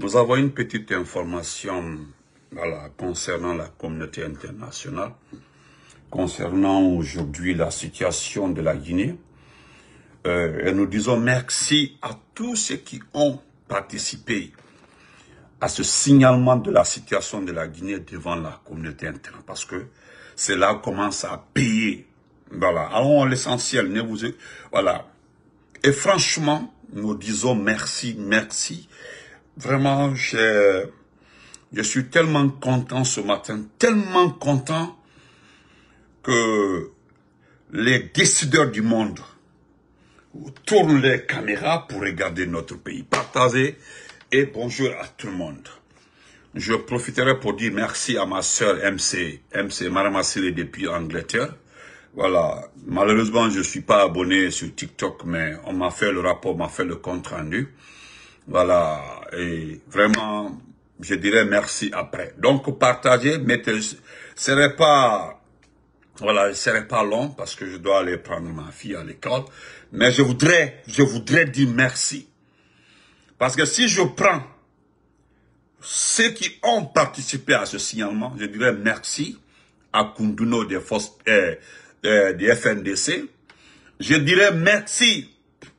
Nous avons une petite information voilà, concernant la communauté internationale, concernant aujourd'hui la situation de la Guinée. Euh, et nous disons merci à tous ceux qui ont participé à ce signalement de la situation de la Guinée devant la communauté internationale, parce que cela commence à payer. Voilà, allons l'essentiel, vous... Voilà. Et franchement, nous disons merci, merci, Vraiment, je suis tellement content ce matin, tellement content que les décideurs du monde tournent les caméras pour regarder notre pays. Partagez et bonjour à tout le monde. Je profiterai pour dire merci à ma sœur MC, MC Maramassile depuis Angleterre. Voilà, malheureusement, je ne suis pas abonné sur TikTok, mais on m'a fait le rapport, on m'a fait le compte rendu. Voilà, et vraiment, je dirais merci après. Donc, partagez, mais ce serait pas, voilà, ce serait pas long parce que je dois aller prendre ma fille à l'école. Mais je voudrais, je voudrais dire merci. Parce que si je prends ceux qui ont participé à ce signalement, je dirais merci à Kunduno des, forces, euh, euh, FNDC. Je dirais merci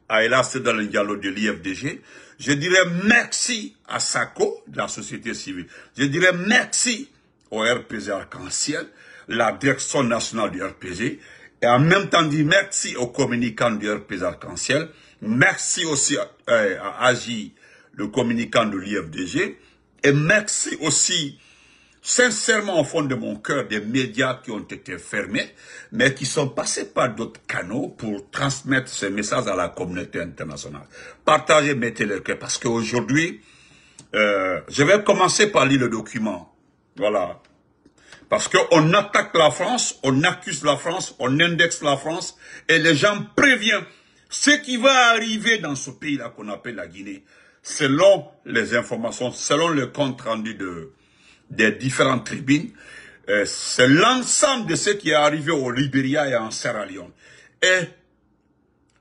à Elas dialogue de l'IFDG. Je dirais merci à SACO, de la société civile. Je dirais merci au RPG Arc-en-Ciel, la direction nationale du RPG, et en même temps dire merci aux communicants du RPG Arc-en-Ciel, merci aussi à, euh, AJI, à Agi, le communicant de l'IFDG, et merci aussi sincèrement au fond de mon cœur des médias qui ont été fermés, mais qui sont passés par d'autres canaux pour transmettre ce message à la communauté internationale. Partagez, mettez le cœur, parce qu'aujourd'hui, euh, je vais commencer par lire le document. Voilà. Parce qu'on attaque la France, on accuse la France, on indexe la France, et les gens préviennent ce qui va arriver dans ce pays-là qu'on appelle la Guinée, selon les informations, selon le compte rendu de, des différentes tribunes, euh, c'est l'ensemble de ce qui est arrivé au Libéria et en Sierra Leone. Et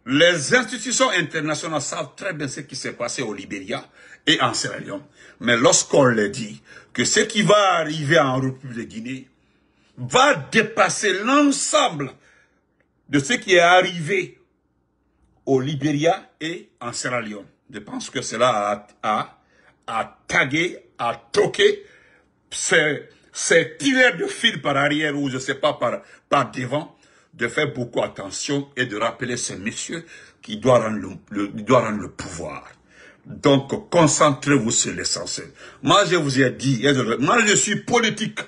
les institutions internationales savent très bien ce qui s'est passé au Libéria et en Sierra Leone. Mais lorsqu'on leur dit que ce qui va arriver en République de Guinée va dépasser l'ensemble de ce qui est arrivé au Libéria et en Sierra Leone. Je pense que cela a, a tagué, a toqué c'est c'est de fil par arrière ou je sais pas par, par devant, de faire beaucoup attention et de rappeler ces messieurs qui doivent rendre le, rendre le pouvoir. Donc, concentrez-vous sur l'essentiel. Moi, je vous ai dit, moi, je suis politique.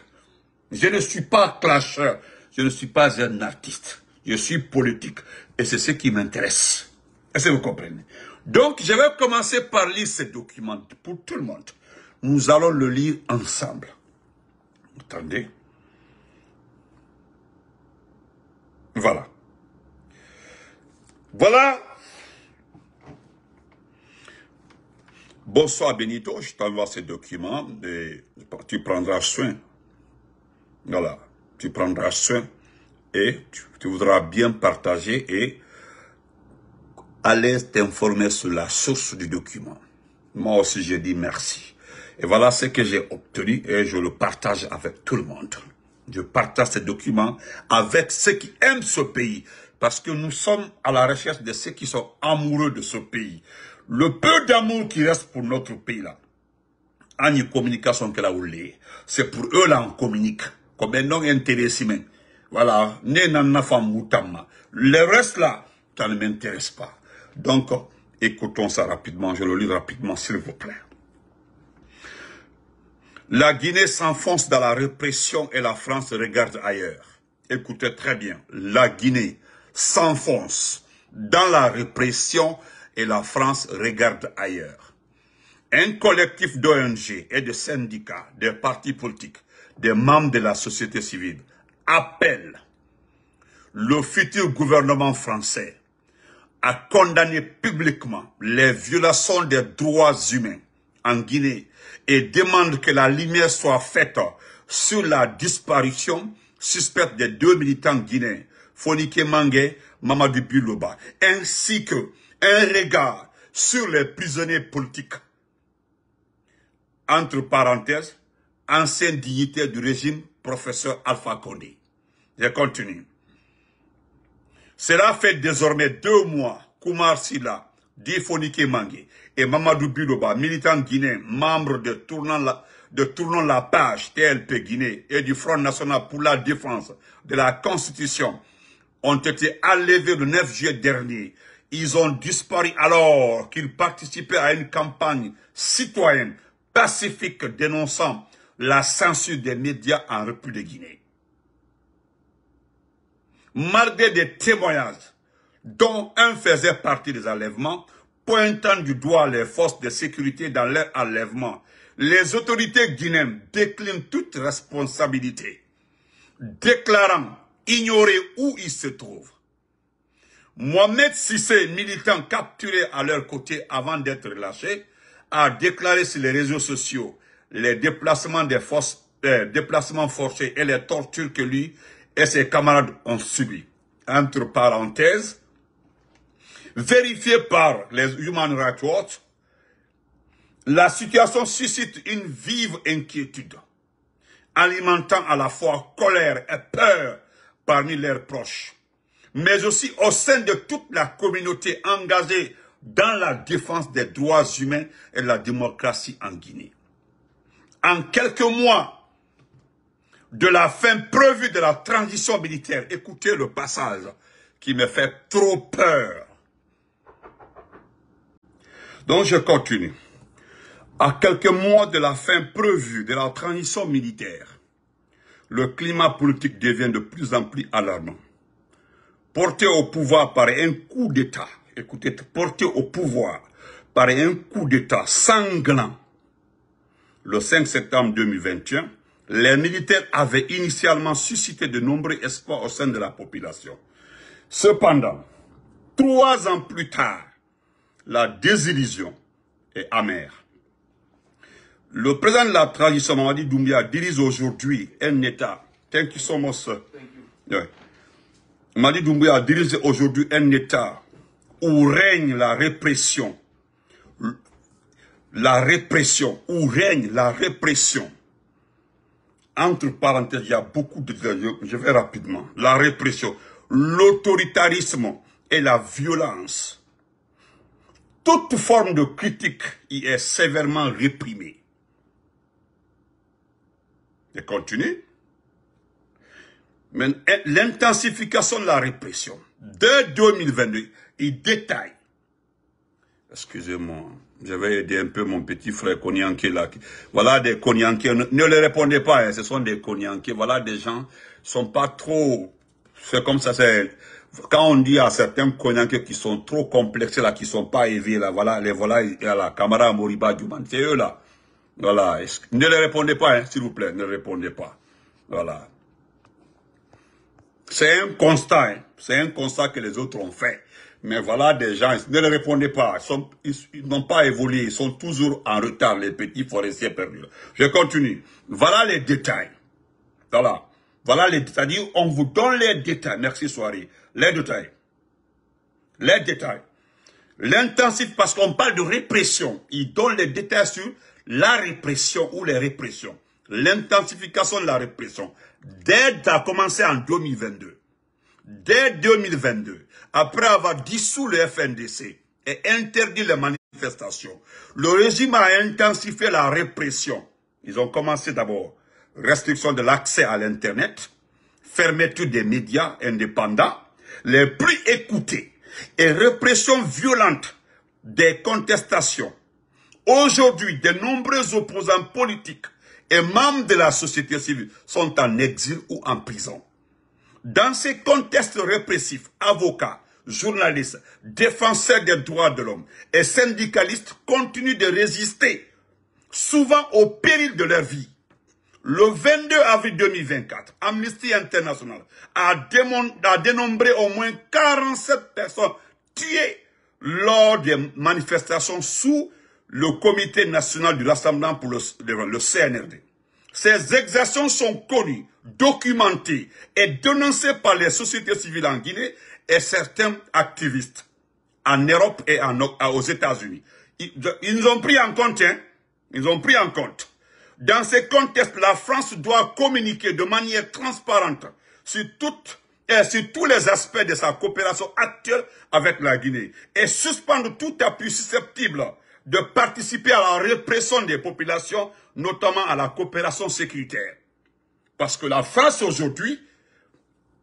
Je ne suis pas clasheur. Je ne suis pas un artiste. Je suis politique. Et c'est ce qui m'intéresse. Est-ce que vous comprenez Donc, je vais commencer par lire ce document pour tout le monde. Nous allons le lire ensemble. Attendez. Voilà. Voilà. Bonsoir Benito, je t'envoie ces documents tu prendras soin. Voilà, tu prendras soin et tu, tu voudras bien partager et aller t'informer sur la source du document. Moi aussi, je dis merci. Et voilà ce que j'ai obtenu et je le partage avec tout le monde. Je partage ces documents avec ceux qui aiment ce pays. Parce que nous sommes à la recherche de ceux qui sont amoureux de ce pays. Le peu d'amour qui reste pour notre pays là, en communication que la c'est pour eux là on communique. Comme un non intéressé Voilà, le reste là, ça ne m'intéresse pas. Donc, écoutons ça rapidement, je le lis rapidement s'il vous plaît. La Guinée s'enfonce dans la répression et la France regarde ailleurs. Écoutez très bien. La Guinée s'enfonce dans la répression et la France regarde ailleurs. Un collectif d'ONG et de syndicats, des partis politiques, des membres de la société civile appelle le futur gouvernement français à condamner publiquement les violations des droits humains en Guinée et demande que la lumière soit faite sur la disparition suspecte des deux militants guinéens, Fonike Mange, Mamadou Biloba, ainsi que un regard sur les prisonniers politiques. Entre parenthèses, ancien dignitaire du régime, professeur Alpha Condé. Je continue. Cela fait désormais deux mois qu'Oumar Silla Difonike Mangue et Mamadou Biloba, militants guinéens, membre de Tournant la, de Tournant la Page, TLP Guinée, et du Front National pour la Défense de la Constitution, ont été enlevés le 9 juillet dernier. Ils ont disparu alors qu'ils participaient à une campagne citoyenne pacifique dénonçant la censure des médias en République de Guinée. Malgré des témoignages dont un faisait partie des enlèvements, pointant du doigt les forces de sécurité dans leur enlèvement. Les autorités guinéennes déclinent toute responsabilité, déclarant ignorer où ils se trouvent. Mohamed Sissé, militant capturé à leur côté avant d'être relâché, a déclaré sur les réseaux sociaux les déplacements des forces, euh, déplacements forcés et les tortures que lui et ses camarades ont subies. Entre parenthèses, vérifiée par les Human Rights Watch, la situation suscite une vive inquiétude, alimentant à la fois colère et peur parmi leurs proches, mais aussi au sein de toute la communauté engagée dans la défense des droits humains et de la démocratie en Guinée. En quelques mois de la fin prévue de la transition militaire, écoutez le passage qui me fait trop peur donc je continue. À quelques mois de la fin prévue de la transition militaire, le climat politique devient de plus en plus alarmant. Porté au pouvoir par un coup d'État, écoutez, porté au pouvoir par un coup d'État sanglant, le 5 septembre 2021, les militaires avaient initialement suscité de nombreux espoirs au sein de la population. Cependant, trois ans plus tard, la désillusion est amère. Le président de la transition, Mamadi Doumbia, dirige aujourd'hui un État. Thank you so Doumbia dirige aujourd'hui un État où règne la répression. La répression, où règne la répression. Entre parenthèses, il y a beaucoup de... Je vais rapidement. La répression, l'autoritarisme et la violence toute forme de critique y est sévèrement réprimée. Et continue. Mais l'intensification de la répression, dès 2022, il détaille. Excusez-moi, je vais aider un peu mon petit frère Konyanké là. Voilà des Konyanké, ne, les répondez pas, hein, ce sont des Konyanké. Voilà des gens, sont pas trop... C'est comme ça, c'est quand on dit à certains connards qui sont trop complexes là, qui sont pas éveillés là, voilà, les voilà, la Moriba Duman, c'est eux là. Voilà. Ne les répondez pas, hein, s'il vous plaît, ne répondez pas. Voilà. C'est un constat, hein. c'est un constat que les autres ont fait. Mais voilà des gens, ne les répondez pas, ils n'ont pas évolué, ils sont toujours en retard, les petits forestiers perdus. Je continue. Voilà les détails. Voilà. Voilà les, c'est-à-dire, on vous donne les détails. Merci, soirée les détails. Les détails. L'intensif, parce qu'on parle de répression, il donne les détails sur la répression ou les répressions. L'intensification de la répression. Dès a commencé en 2022. Dès 2022, après avoir dissous le FNDC et interdit les manifestations, le régime a intensifié la répression. Ils ont commencé d'abord restriction de l'accès à l'Internet, fermeture des médias indépendants, les plus écoutés et répression violente des contestations. Aujourd'hui, de nombreux opposants politiques et membres de la société civile sont en exil ou en prison. Dans ces contestes répressifs, avocats, journalistes, défenseurs des droits de l'homme et syndicalistes continuent de résister, souvent au péril de leur vie. Le 22 avril 2024, Amnesty International a, dénombré au moins 47 personnes tuées lors des manifestations sous le Comité national de rassemblement pour le, CNRD. Ces exactions sont connues, documentées et dénoncées par les sociétés civiles en Guinée et certains activistes en Europe et aux États-Unis. Ils, ont pris en compte, hein, Ils ont pris en compte. Dans ce contexte, la France doit communiquer de manière transparente eh, sur, tous les aspects de sa coopération actuelle avec la Guinée et suspendre tout appui susceptible de participer à la répression des populations, notamment à la coopération sécuritaire. Parce que la France aujourd'hui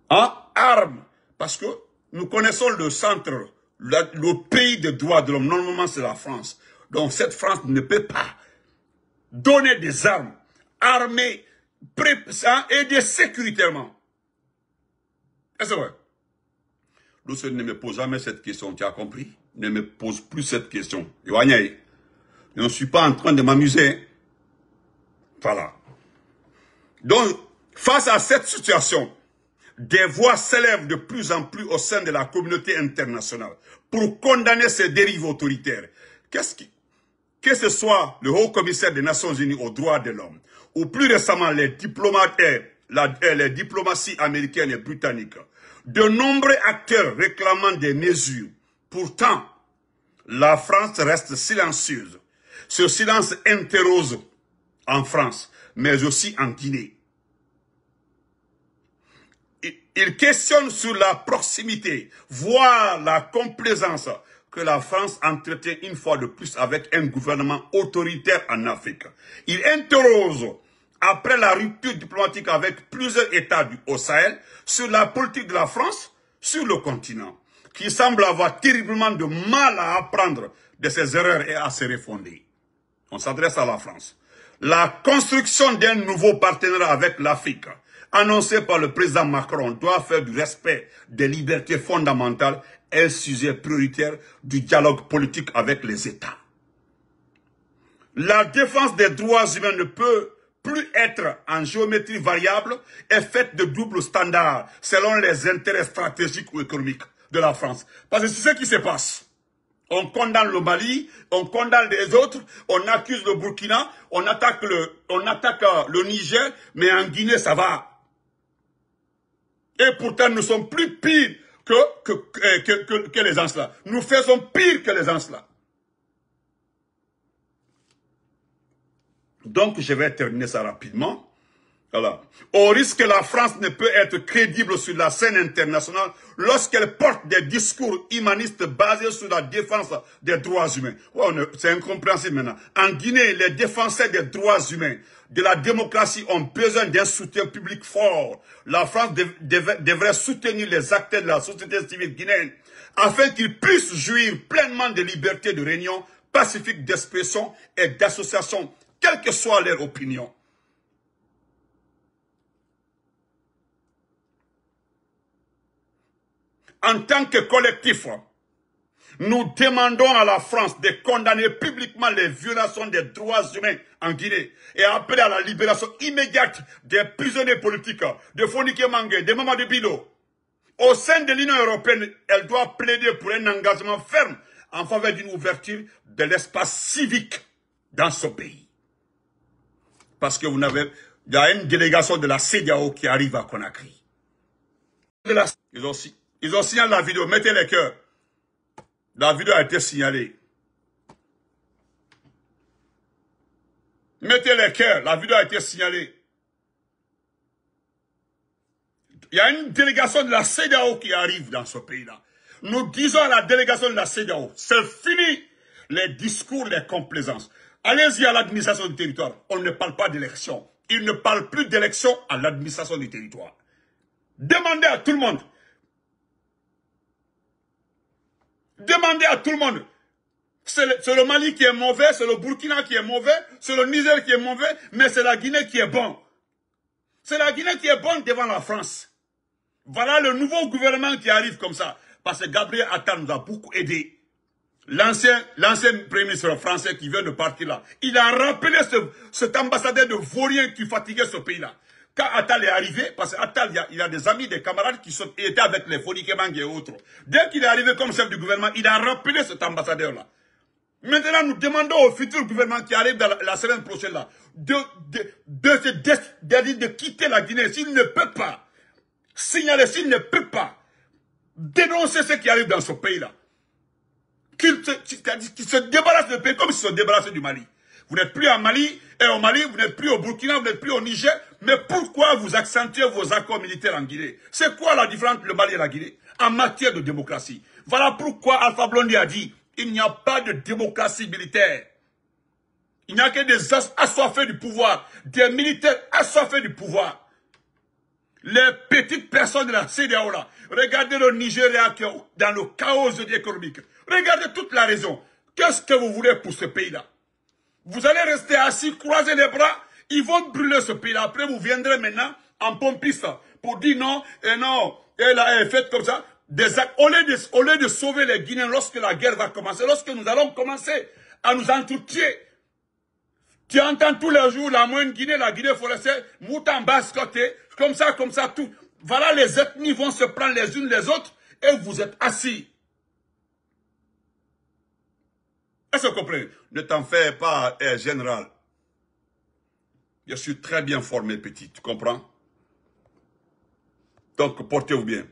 en arme, parce que nous connaissons le centre, le, le pays des droits de l'homme, normalement c'est la France. Donc cette France ne peut pas donner des armes, armées, aider sécuritairement. Est-ce vrai? ne me pose jamais cette question, tu as compris? Ne me pose plus cette question. Je ne suis pas en train de m'amuser. Voilà. Donc, face à cette situation, des voix s'élèvent de plus en plus au sein de la communauté internationale pour condamner ces dérives autoritaires. Qu'est-ce qui, que ce soit le haut commissaire des Nations Unies aux droits de l'homme, ou plus récemment les diplomates la, diplomatie américaine diplomaties américaines et britannique, de nombreux acteurs réclamant des mesures. Pourtant, la France reste silencieuse. Ce silence interroge en France, mais aussi en Guinée. Il questionne sur la proximité, voire la complaisance que la France entretient une fois de plus avec un gouvernement autoritaire en Afrique. Il interroge, après la rupture diplomatique avec plusieurs États du haut Sahel, sur la politique de la France sur le continent, qui semble avoir terriblement de mal à apprendre de ses erreurs et à se refonder. On s'adresse à la France. La construction d'un nouveau partenariat avec l'Afrique Annoncé par le président Macron doit faire du respect des libertés fondamentales un sujet prioritaire du dialogue politique avec les États. La défense des droits humains ne peut plus être en géométrie variable et faite de double standard, selon les intérêts stratégiques ou économiques de la France. Parce que c'est ce qui se passe. On condamne le Mali, on condamne les autres, on accuse le Burkina, on attaque le, on attaque euh, le Niger, mais en Guinée, ça va. Et pourtant, nous sommes plus pires que, que, que, eh, les anges-là. Nous faisons pire que les anges-là. Donc, je vais terminer ça rapidement. Au risque que la France ne peut être crédible sur la scène internationale lorsqu'elle porte des discours humanistes basés sur la défense des droits humains. C'est incompréhensible maintenant. En Guinée, les défenseurs des droits humains, de la démocratie ont besoin d'un soutien public fort. La France devrait soutenir les acteurs de la société civile guinéenne afin qu'ils puissent jouir pleinement des libertés de réunion pacifique d'expression et d'association, quelle que soit leur opinion. en tant que collectif, nous demandons à la France de condamner publiquement les violations des droits humains en Guinée et appeler à la libération immédiate des prisonniers politiques, de Fonike Mangue, de Mamadou Au sein de l'Union européenne, elle doit plaider pour un engagement ferme en faveur d'une ouverture de l'espace civique dans ce pays. Parce que vous n'avez... y a une délégation de la CDAO qui arrive à Conakry. ils ont ils ont signalé la vidéo. Mettez les cœurs. La vidéo a été signalée. Mettez les cœurs. La vidéo a été signalée. Il y a une délégation de la CDAO qui arrive dans ce pays-là. Nous disons à la délégation de la CDAO, c'est fini les discours, les complaisances. Allez-y à l'administration du territoire. On ne parle pas d'élection. Il ne parle plus d'élection à l'administration du territoire. Demandez à tout le monde. Demandez à tout le monde. C'est le, Mali qui est mauvais, c'est le Burkina qui est mauvais, c'est le Niger qui est mauvais, mais c'est la Guinée qui est bon. C'est la Guinée qui est bonne devant la France. Voilà le nouveau gouvernement qui arrive comme ça. Parce que Gabriel Attal nous a beaucoup aidé. L'ancien premier ministre français qui vient de partir là, il a rappelé ce, cet ambassadeur de Vaurien qui fatiguait ce pays-là. Quand Attal est arrivé, parce qu'Attal, il, a des amis, des camarades qui sont, étaient avec les Fonikemang et autres. Dès qu'il est arrivé comme chef du gouvernement, il a rappelé cet ambassadeur-là. Maintenant, nous demandons au futur gouvernement qui arrive dans la, semaine prochaine de, de, de, de, quitter la Guinée s'il ne peut pas. Signaler s'il ne peut pas. Dénoncer ce qui arrive dans ce pays-là. Qu'il se, qu se débarrasse du pays comme s'il se débarrasse du Mali. Vous n'êtes plus en Mali, et au Mali, vous n'êtes plus au Burkina, vous n'êtes plus au Niger, mais pourquoi vous accentuez vos accords militaires en Guinée C'est quoi la différence entre le Mali et la Guinée en matière de démocratie Voilà pourquoi Alpha Blondie a dit il n'y a pas de démocratie militaire. Il n'y a que des assoiffés du pouvoir, des militaires assoiffés du pouvoir. Les petites personnes de la CDAO regardez le Nigeria qui est dans le chaos économique. Regardez toute la raison. Qu'est-ce que vous voulez pour ce pays-là Vous allez rester assis, croiser les bras ils vont brûler ce pays-là. Après, vous viendrez maintenant en pompiste pour dire non, et eh non, et eh là, eh, faites comme ça. au lieu de, sauver les Guinéens lorsque la guerre va commencer, lorsque nous allons commencer à nous entretuer, tu entends tous les jours la moyenne Guinée, la Guinée forestière, mouton basse côté, comme ça, comme ça, tout. Voilà, les ethnies vont se prendre les unes les autres et vous êtes assis. Est-ce que vous comprenez Ne t'en fais pas, général. Je suis très bien formé, petit, tu comprends Donc, portez-vous bien.